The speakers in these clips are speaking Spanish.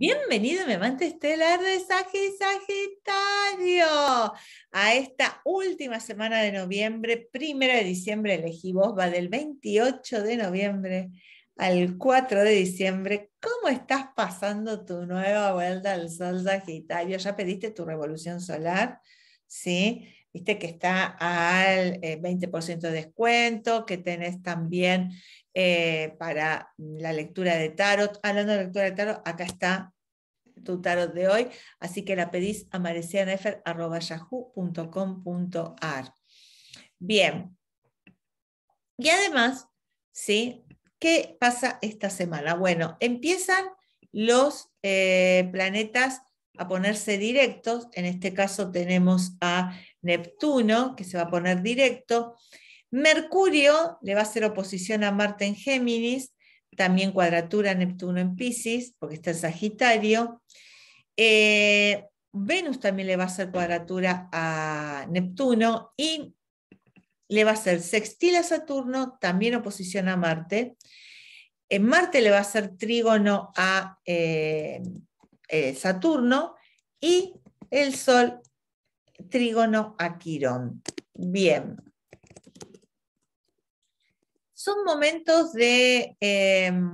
Bienvenido, mi amante estelar de Sagitario, a esta última semana de noviembre, primero de diciembre, elegí vos, va del 28 de noviembre al 4 de diciembre. ¿Cómo estás pasando tu nueva vuelta al sol Sagitario? ¿Ya pediste tu revolución solar? ¿Sí? viste que está al 20% eh, de descuento, que tenés también eh, para la lectura de tarot. Hablando ah, de lectura de tarot, acá está tu tarot de hoy, así que la pedís a marecianefer.yahoo.com.ar. Bien. Y además, ¿sí? ¿Qué pasa esta semana? Bueno, empiezan los eh, planetas a ponerse directos. En este caso tenemos a Neptuno, que se va a poner directo. Mercurio le va a hacer oposición a Marte en Géminis, también cuadratura Neptuno en Pisces, porque está en Sagitario. Eh, Venus también le va a hacer cuadratura a Neptuno y le va a hacer sextil a Saturno, también oposición a Marte. En Marte le va a hacer trígono a eh, eh, Saturno y el Sol trígono a Quirón. Bien. Son momentos de... Em,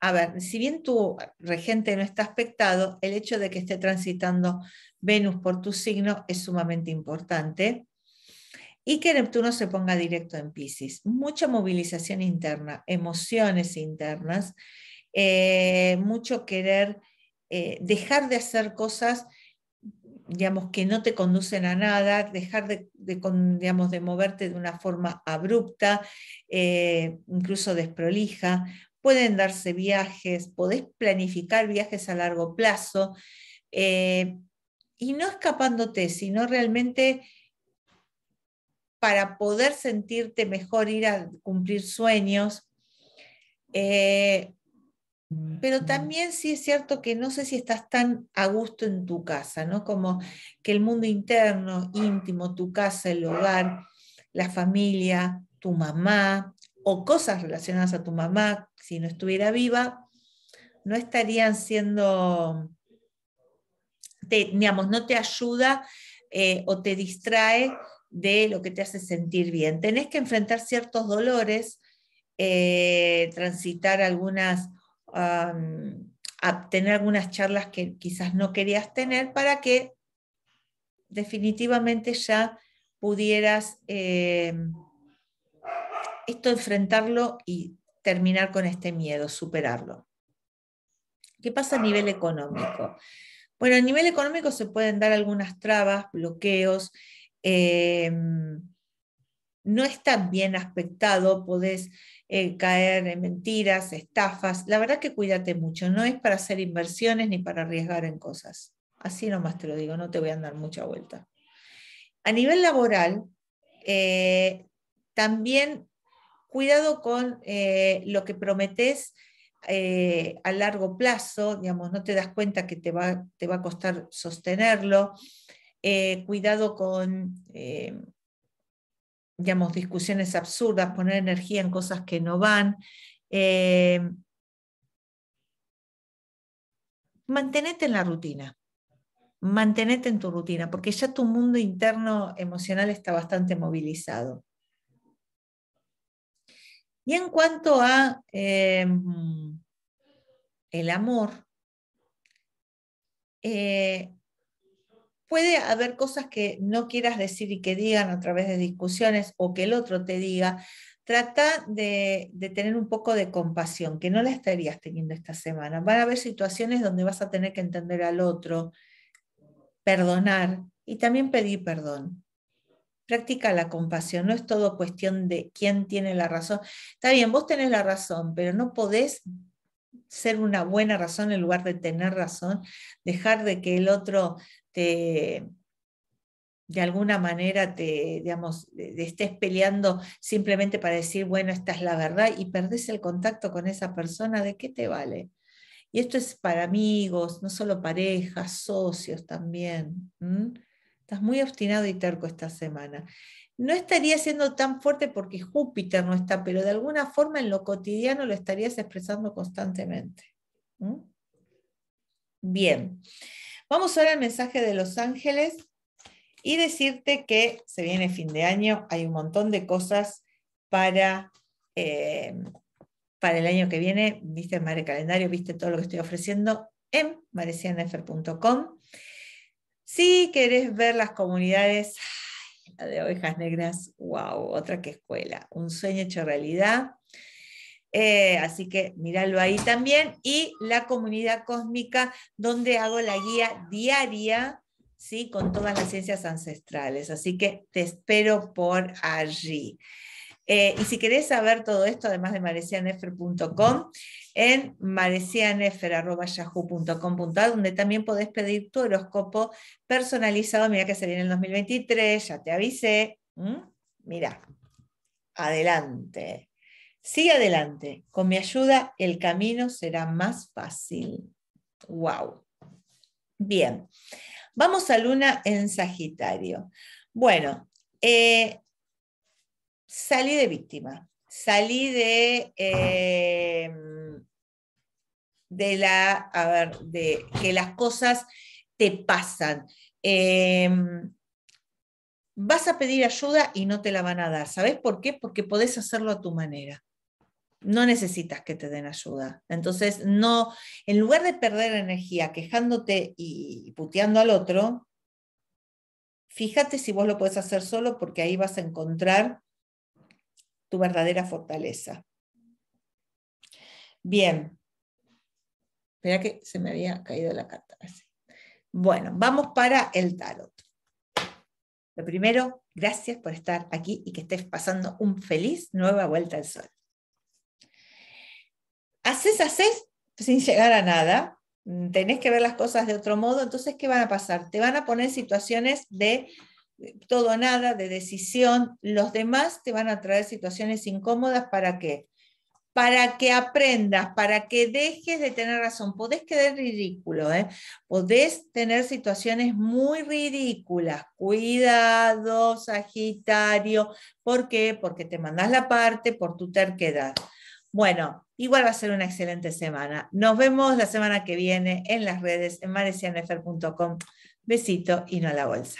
a ver, si bien tu regente no está afectado, el hecho de que esté transitando Venus por tu signo es sumamente importante. Y que Neptuno se ponga directo en Pisces. Mucha movilización interna, emociones internas, eh, mucho querer eh, dejar de hacer cosas digamos, que no te conducen a nada, dejar de, digamos, de moverte de una forma abrupta, eh, incluso desprolija. Pueden darse viajes, podés planificar viajes a largo plazo, eh, y no escapándote, sino realmente para poder sentirte mejor, ir a cumplir sueños. Eh, pero también sí es cierto que no sé si estás tan a gusto en tu casa, ¿no? Como que el mundo interno, íntimo, tu casa, el hogar, la familia, tu mamá o cosas relacionadas a tu mamá, si no estuviera viva, no estarían siendo, digamos, no te ayuda eh, o te distrae de lo que te hace sentir bien. Tenés que enfrentar ciertos dolores, eh, transitar algunas a tener algunas charlas que quizás no querías tener para que definitivamente ya pudieras em, esto enfrentarlo y terminar con este miedo, superarlo. ¿Qué pasa a nivel económico? Bueno, a nivel económico se pueden dar algunas trabas, bloqueos. Em, no está bien aspectado, podés eh, caer en mentiras, estafas. La verdad que cuídate mucho, no es para hacer inversiones ni para arriesgar en cosas. Así nomás te lo digo, no te voy a dar mucha vuelta. A nivel laboral, eh, también cuidado con eh, lo que prometes a largo plazo, digamos, no te das cuenta que te va, te va a costar sostenerlo. cuidado con digamos, discusiones absurdas, poner energía en cosas que no van. Eh, mantenete en la rutina, mantenete en tu rutina, porque ya tu mundo interno emocional está bastante movilizado. Y en cuanto a em, el amor, eh, Puede haber cosas que no quieras decir y que digan a través de discusiones o que el otro te diga. Trata de, tener un poco de compasión, que no la estarías teniendo esta semana. Van a haber situaciones donde vas a tener que entender al otro, perdonar y también pedir perdón practica la compasión, no es todo cuestión de quién tiene la razón. Está bien, vos tenés la razón, pero no podés ser una buena razón en lugar de tener razón, dejar de que el otro te de alguna manera te, digamos, estés peleando simplemente para decir, bueno, esta es la verdad y perdés el contacto con esa persona, ¿de qué te vale? Y esto es para amigos, no solo parejas, socios también. Estás muy obstinado y terco esta semana no estaría siendo tan fuerte porque Júpiter no está, pero de alguna forma en lo cotidiano lo estarías expresando constantemente. Bien, vamos ahora al mensaje de los ángeles y decirte que se viene fin de año, hay un montón de cosas para, em, para el año que viene. Viste el Calendario, viste todo lo que estoy ofreciendo en marecianefer.com. Si querés ver las comunidades la de Ovejas Negras, wow, otra que escuela, un sueño hecho realidad. Eh, así que míralo ahí también. Y la comunidad cósmica, donde hago la guía diaria, ¿sí? Con todas las ciencias ancestrales. Así que te espero por allí. Eh, y si querés saber todo esto, además de marecianefer.com, en marecianefer.yahoo.com.ar, donde también podés pedir tu horóscopo personalizado. Mira que se viene el 2023, ya te avisé. ¿Mm? Mira, adelante. Sigue adelante. Con mi ayuda, el camino será más fácil. ¡Wow! Bien. Vamos a Luna en Sagitario. Bueno, eh, salí de víctima, salí de, em, de la, a ver, de que las cosas te pasan. Em, vas a pedir ayuda y no te la van a dar. ¿Sabes por qué? Porque podés hacerlo a tu manera. No necesitas que te den ayuda. Entonces, no, en lugar de perder energía quejándote y puteando al otro, fíjate si vos lo puedes hacer solo porque ahí vas a encontrar tu verdadera fortaleza. Bien. Espera que se me había caído la carta. Bueno, vamos para el tarot. Lo primero, gracias por estar aquí y que estés pasando un feliz nueva vuelta al sol. Haces, haces sin llegar a nada. Mm, tenés que ver las cosas de otro modo. Entonces, ¿qué van a pasar? Te van a poner situaciones de todo nada, de decisión, los demás te van a traer situaciones incómodas para qué? Para que aprendas, para que dejes de tener razón. Podés quedar ridículo, ¿eh? podés tener situaciones muy ridículas. Cuidado, Sagitario. ¿Por qué? Porque te mandas la parte por tu terquedad. Bueno, igual va a ser una excelente semana. Nos vemos la semana que viene en las redes, en marecianefer.com. Besito y no a la bolsa.